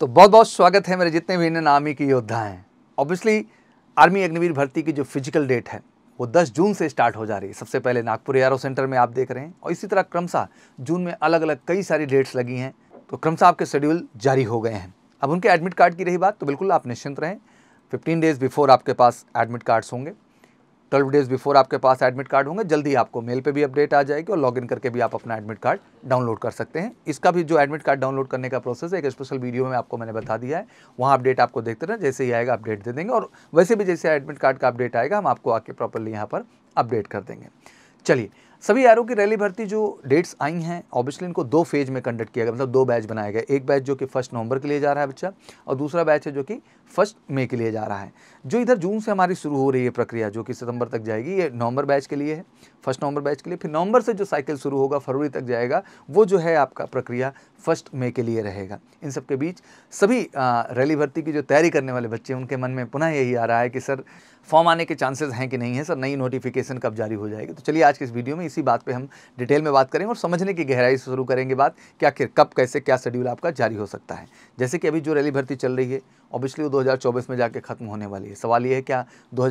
तो बहुत बहुत स्वागत है मेरे जितने भी इन आर्मी के योद्धा हैं ऑब्वियसली आर्मी अग्निवीर भर्ती की जो फिजिकल डेट है वो 10 जून से स्टार्ट हो जा रही है सबसे पहले नागपुर एयरो सेंटर में आप देख रहे हैं और इसी तरह क्रमशः जून में अलग अलग कई सारी डेट्स लगी हैं तो क्रमशः आपके शेड्यूल जारी हो गए हैं अब उनके एडमिट कार्ड की रही बात तो बिल्कुल आप निश्चिंत रहें फिफ्टीन डेज़ बिफोर आपके पास एडमिट कार्ड्स होंगे ट्वेल्व डेज़ बिफोर आपके पास एडमिट कार्ड होंगे जल्दी आपको मेल पे भी अपडेट आ जाएगी और लॉगिन करके भी आप अपना एडमिट कार्ड डाउनलोड कर सकते हैं इसका भी जो एडमिट कार्ड डाउनलोड करने का प्रोसेस है एक स्पेशल वीडियो में आपको मैंने बता दिया है वहाँ अपडेट आपको देखते रहें जैसे ही आएगा अपडेट दे देंगे और वैसे भी जैसे एडमिट कार्ड का अपडेट आएगा हम आपको आके प्रॉपरली यहाँ पर अपडेट कर देंगे चलिए सभी आर की रैली भर्ती जो डेट्स आई हैं ऑब्वियसली इनको दो फेज में कंडक्ट किया गया मतलब दो बैच बनाया गया एक बैच जो कि फर्स्ट नवंबर के लिए जा रहा है बच्चा और दूसरा बैच है जो कि फर्स्ट मई के लिए जा रहा है जो इधर जून से हमारी शुरू हो रही है प्रक्रिया जो कि सितंबर तक जाएगी ये नवंबर बैच के लिए है फर्स्ट नवंबर बैच के लिए फिर नवंबर से जो साइकिल शुरू होगा फरवरी तक जाएगा वो जो है आपका प्रक्रिया फर्स्ट मई के लिए रहेगा इन सब के बीच सभी रैली भर्ती की जो तैयारी करने वाले बच्चे उनके मन में पुनः यही आ रहा है कि सर फॉर्म आने के चांसेस हैं कि नहीं है सर नई नोटिफिकेशन कब जारी हो जाएगी तो चलिए आज के इस वीडियो में इसी बात पर हम डिटेल में बात करेंगे और समझने की गहराई से शुरू करेंगे बात कि आखिर कब कैसे क्या शेड्यूल आपका जारी हो सकता है जैसे कि अभी जो रैली भर्ती चल रही है ऑब्वियसली वो 2024 में जाके खत्म होने वाली है सवाल ये है क्या दो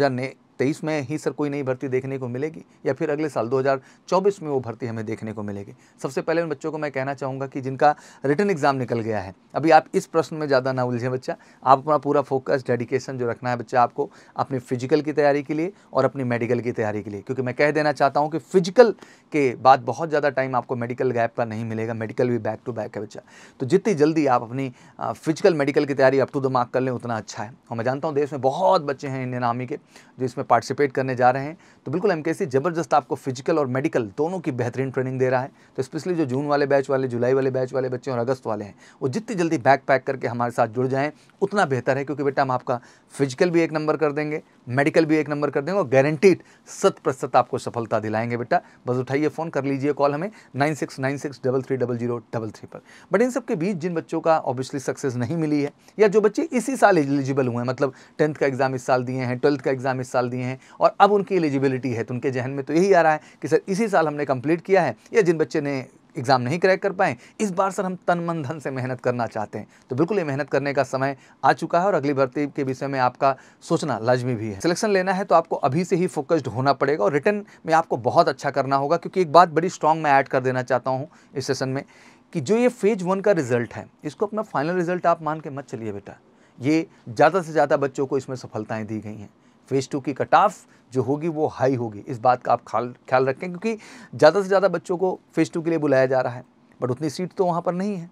तेईस में ही सर कोई नई भर्ती देखने को मिलेगी या फिर अगले साल 2024 में वो भर्ती हमें देखने को मिलेगी सबसे पहले उन बच्चों को मैं कहना चाहूँगा कि जिनका रिटर्न एग्जाम निकल गया है अभी आप इस प्रश्न में ज़्यादा ना उलझें बच्चा आप अपना पूरा फोकस डेडिकेशन जो रखना है बच्चा आपको अपने फिजिकल की तैयारी के लिए और अपनी मेडिकल की तैयारी के लिए क्योंकि मैं कह देना चाहता हूँ कि फिजिकल के बाद बहुत ज़्यादा टाइम आपको मेडिकल गैप का नहीं मिलेगा मेडिकल भी बैक टू बैक है बच्चा तो जितनी जल्दी आप अपनी फिजिकल मेडिकल की तैयारी अप टू द मार्क कर लें उतना अच्छा है और मैं जानता हूँ देश में बहुत बच्चे हैं इंडियन आर्मी के जो इसमें पार्टिसिपेट करने जा रहे हैं तो बिल्कुल एम ज़बरदस्त आपको फिजिकल और मेडिकल दोनों की बेहतरीन ट्रेनिंग दे रहा है तो स्पेशली जो जून वाले बैच वाले जुलाई वाले बैच वाले बच्चे और अगस्त वाले हैं वो जितनी जल्दी बैक पैक करके हमारे साथ जुड़ जाएँ उतना बेहतर है क्योंकि बेटा हम आपका फिजिकल भी एक नंबर कर देंगे मेडिकल भी एक नंबर कर देंगे और गारंटीड शत प्रतिशत आपको सफलता दिलाएंगे बेटा बस उठाइए फ़ोन कर लीजिए कॉल हमें nine six nine six double three double zero double three पर बट इन सबके बीच जिन बच्चों का ऑब्वियसली सक्सेस नहीं मिली है या जो बच्चे इसी साल एलिजिबल हुए हैं मतलब टेंथ का एग्ज़ाम इस साल दिए हैं ट्वेल्थ का एग्ज़ाम इस साल दिए करती हैं और अब उनकी एलिजिबिलिटी है तो उनके जहन में तो यही आ रहा है कि सर इसी साल हमने कंप्लीट किया है या जिन बच्चे ने एग्ज़ाम नहीं क्रैक कर पाए इस बार सर हम तन मन धन से मेहनत करना चाहते हैं तो बिल्कुल ये मेहनत करने का समय आ चुका है और अगली भर्ती के विषय में आपका सोचना लाजमी भी है सिलेक्शन लेना है तो आपको अभी से ही फोकस्ड होना पड़ेगा और रिटर्न में आपको बहुत अच्छा करना होगा क्योंकि एक बात बड़ी स्ट्रॉन्ग मैं ऐड कर देना चाहता हूँ इस सेशन में कि जो ये फेज वन का रिजल्ट है इसको अपना फाइनल रिजल्ट आप मान के मत चलिए बेटा ये ज़्यादा से ज़्यादा बच्चों को इसमें सफलताएँ दी गई हैं फेज़ टू की कट ऑफ जो होगी वो हाई होगी इस बात का आप ख्याल ख्याल रखें क्योंकि ज़्यादा से ज़्यादा बच्चों को फेज़ टू के लिए बुलाया जा रहा है बट उतनी सीट तो वहाँ पर नहीं है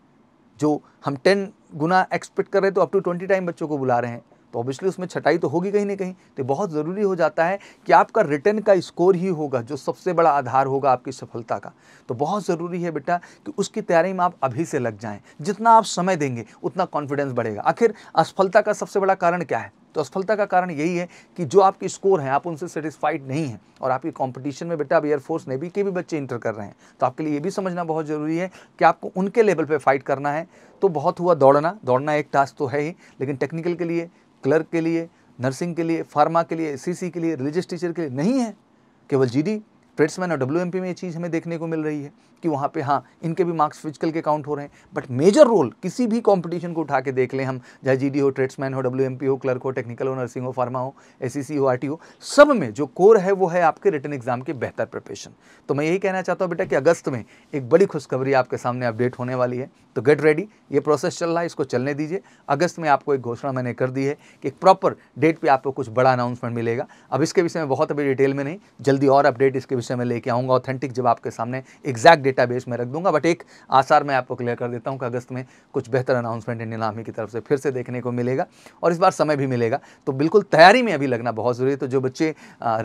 जो हम टेन गुना एक्सपेक्ट कर रहे हैं तो अप टू ट्वेंटी टाइम बच्चों को बुला रहे हैं तो ऑब्वियसली उसमें छटाई तो होगी कहीं ना कहीं तो बहुत ज़रूरी हो जाता है कि आपका रिटर्न का स्कोर ही होगा जो सबसे बड़ा आधार होगा आपकी सफलता का तो बहुत ज़रूरी है बेटा कि उसकी तैयारी में आप अभी से लग जाएँ जितना आप समय देंगे उतना कॉन्फिडेंस बढ़ेगा आखिर असफलता का सबसे बड़ा कारण क्या है तो असफलता का कारण यही है कि जो आपके स्कोर हैं आप उनसे सेटिस्फाइड नहीं हैं और आपकी कंपटीशन में बेटा अब एयरफोर्स नेवी के भी बच्चे इंटर कर रहे हैं तो आपके लिए ये भी समझना बहुत ज़रूरी है कि आपको उनके लेवल पर फाइट करना है तो बहुत हुआ दौड़ना दौड़ना एक टास्क तो है ही लेकिन टेक्निकल के लिए क्लर्क के लिए नर्सिंग के लिए फार्मा के लिए सी के लिए रिलीजियस टीचर के लिए नहीं है केवल जीडी ट्रेड्समैन और डब्ल्यू में ये चीज़ हमें देखने को मिल रही है कि वहाँ पे हाँ इनके भी मार्क्स फिजिकल के काउंट हो रहे हैं बट मेजर रोल किसी भी कंपटीशन को उठा के देख लें हम चाहे जी हो ट्रेड्समैन हो डब्ल्यू हो क्लर्क हो टेक्निकल हो नर्सिंग हो फार्मा हो एस e हो आर हो सब में जो कोर है वो है आपके रिटर्न एग्जाम के बेहतर प्रिपरेशन तो मैं यही कहना चाहता हूँ बेटा कि अगस्त में एक बड़ी खुशखबरी आपके सामने अपडेट होने वाली है तो गेट रेडी ये प्रोसेस चल रहा है इसको चलने दीजिए अगस्त में आपको एक घोषणा मैंने कर दी है कि एक प्रॉपर डेट पर आपको कुछ बड़ा अनाउंसमेंट मिलेगा अब इसके विषय में बहुत अभी डिटेल में नहीं जल्दी और अपडेट इसके विषय विषय में लेके आऊँगा ऑथेंटिक जब आपके सामने एग्जैक्ट बेस में रख दूंगा बट एक आसार मैं आपको क्लियर कर देता हूँ कि अगस्त में कुछ बेहतर अनाउंसमेंट इंडियन आर्मी की तरफ से फिर से देखने को मिलेगा और इस बार समय भी मिलेगा तो बिल्कुल तैयारी में अभी लगना बहुत ज़रूरी है तो जो बच्चे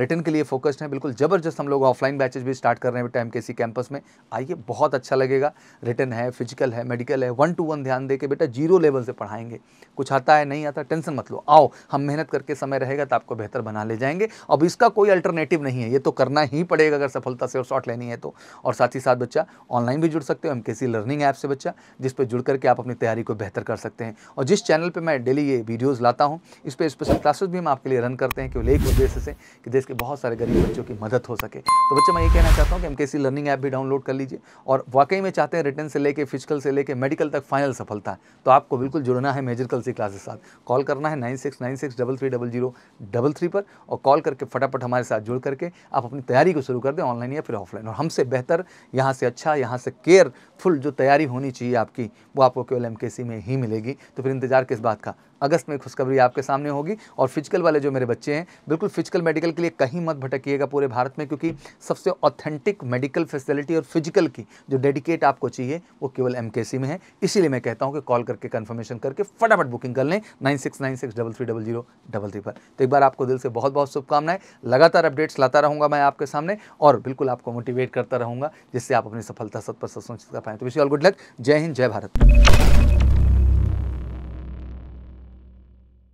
रिटर्न के लिए फोकस्ड हैं बिल्कुल ज़बरदस्त हम लोग ऑफलाइन बैचेज भी स्टार्ट कर रहे हैं टाइम के कैंपस में आइए बहुत अच्छा लगेगा रिटर्न है फिजिकल है मेडिकल है वन टू वन ध्यान दे बेटा जीरो लेवल से पढ़ाएंगे कुछ आता है नहीं आता टेंशन मत लो आओ हम मेहनत करके समय रहेगा तो आपको बेहतर बना ले जाएंगे अब इसका कोई अल्टरनेटिव नहीं है ये तो करना ही पड़ेगा तक अगर सफलता से और शॉट लेनी है तो और साथ ही साथ बच्चा ऑनलाइन भी जुड़ सकते हो एम लर्निंग ऐप से बच्चा जिस पर जुड़ करके आप अपनी तैयारी को बेहतर कर सकते हैं और जिस चैनल पर मैं डेली ये वीडियोज़ लाता हूँ इस पर स्पेशल क्लासेस भी हम आपके लिए रन करते हैं केवल एक उद्देश्य से कि देश के बहुत सारे गरीब बच्चों की मदद हो सके तो बच्चे मैं ये कहना चाहता हूँ कि एम लर्निंग ऐप भी डाउनलोड कर लीजिए और वाकई में चाहते हैं रिटर्न से लेकर फिजिकल से लेकर मेडिकल तक फाइनल सफलता तो आपको बिल्कुल जुड़ना है मेजर कल्सी क्लास के साथ कॉल करना है nine six nine six double three double zero double three पर और कॉल करके फटाफट हमारे साथ जुड़ करके आप अपनी तैयारी को शुरू कर दें ऑनलाइन या फिर ऑफलाइन और हमसे बेहतर यहाँ से अच्छा यहाँ से केयरफुल जो तैयारी होनी चाहिए आपकी वो आपको केवल एम में ही मिलेगी तो फिर इंतजार किस बात का अगस्त में खुशखबरी आपके सामने होगी और फिजिकल वाले जो मेरे बच्चे हैं बिल्कुल फिजिकल मेडिकल के लिए कहीं मत भटकिएगा पूरे भारत में क्योंकि सबसे ऑथेंटिक मेडिकल फैसिलिटी और फिजिकल की जो डेडिकेट आपको चाहिए वो केवल एम में है इसीलिए मैं कहता हूँ कि कॉल करके कन्फर्मेशन करके फटाफट बुकिंग कर लें nine six nine six double three double zero double three पर तो एक बार आपको दिल से बहुत बहुत शुभकामनाएं लगातार अपडेट्स लाता रहूँगा मैं आपके सामने और बिल्कुल आपको मोटिवेट करता रहूँगा जिससे आप अपनी सफलता सत पर सत पाएँ तो विश ऑल गुड लक जय हिंद जय भारत